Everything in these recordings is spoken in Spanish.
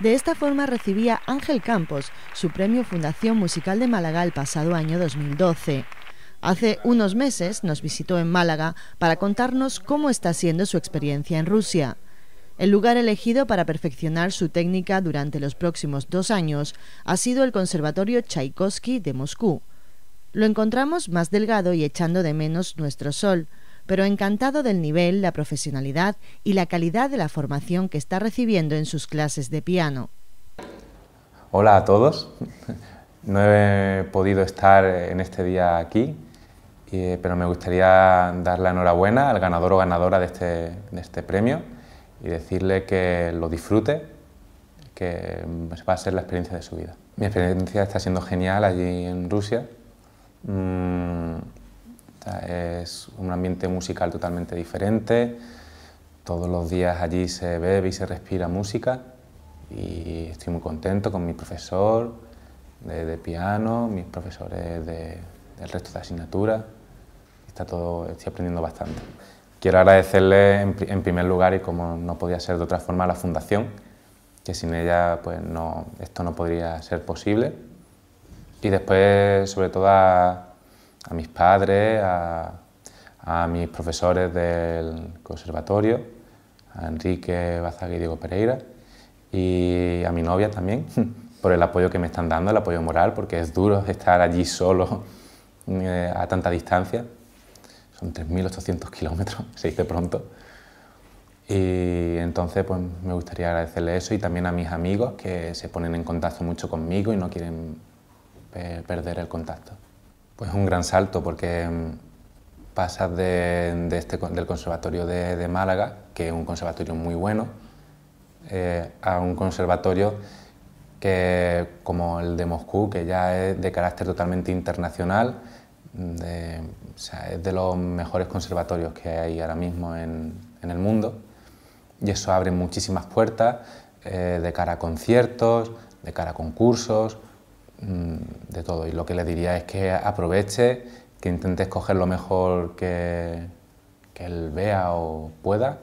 De esta forma recibía Ángel Campos su premio Fundación Musical de Málaga el pasado año 2012. Hace unos meses nos visitó en Málaga para contarnos cómo está siendo su experiencia en Rusia. El lugar elegido para perfeccionar su técnica durante los próximos dos años ha sido el Conservatorio Tchaikovsky de Moscú. Lo encontramos más delgado y echando de menos nuestro sol, pero encantado del nivel, la profesionalidad y la calidad de la formación que está recibiendo en sus clases de piano. Hola a todos, no he podido estar en este día aquí, eh, pero me gustaría dar la enhorabuena al ganador o ganadora de este, de este premio y decirle que lo disfrute, que va a ser la experiencia de su vida. Mi experiencia está siendo genial allí en Rusia. Mm, es un ambiente musical totalmente diferente, todos los días allí se bebe y se respira música y estoy muy contento con mi profesor de, piano, mis profesores del resto de asignaturas, está todo, estoy aprendiendo bastante. Quiero agradecerle en, primer lugar y como no podía ser de otra forma a la Fundación, que sin ella pues no, esto no podría ser posible. Y después, sobre todo, a, a mis padres, a, mis profesores del conservatorio, a Enrique Bazaga y Diego Pereira, y a mi novia también, por el apoyo que me están dando, el apoyo moral, porque es duro estar allí solo eh, a tanta distancia. Son 3.800 kilómetros, se dice pronto. Y entonces pues, me gustaría agradecerle eso y también a mis amigos que se ponen en contacto mucho conmigo y no quieren eh, perder el contacto. Pues un gran salto porque mm, pasas de, este del Conservatorio de, Málaga, que es un conservatorio muy bueno, eh, a un conservatorio que, como el de Moscú, que ya es de carácter totalmente internacional, mm, es de los mejores conservatorios que hay ahora mismo en, el mundo. Y eso abre muchísimas puertas eh, de cara a conciertos, de cara a concursos, Mm, de todo. Y lo que le diría es que aproveche, que intente escoger lo mejor que, él vea o pueda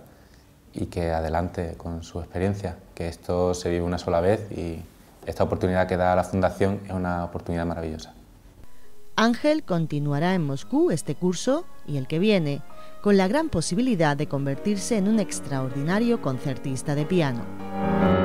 y que adelante con su experiencia, que esto se vive una sola vez y esta oportunidad que da la Fundación es una oportunidad maravillosa. Ángel continuará en Moscú este curso y el que viene, con la gran posibilidad de convertirse en un extraordinario concertista de piano.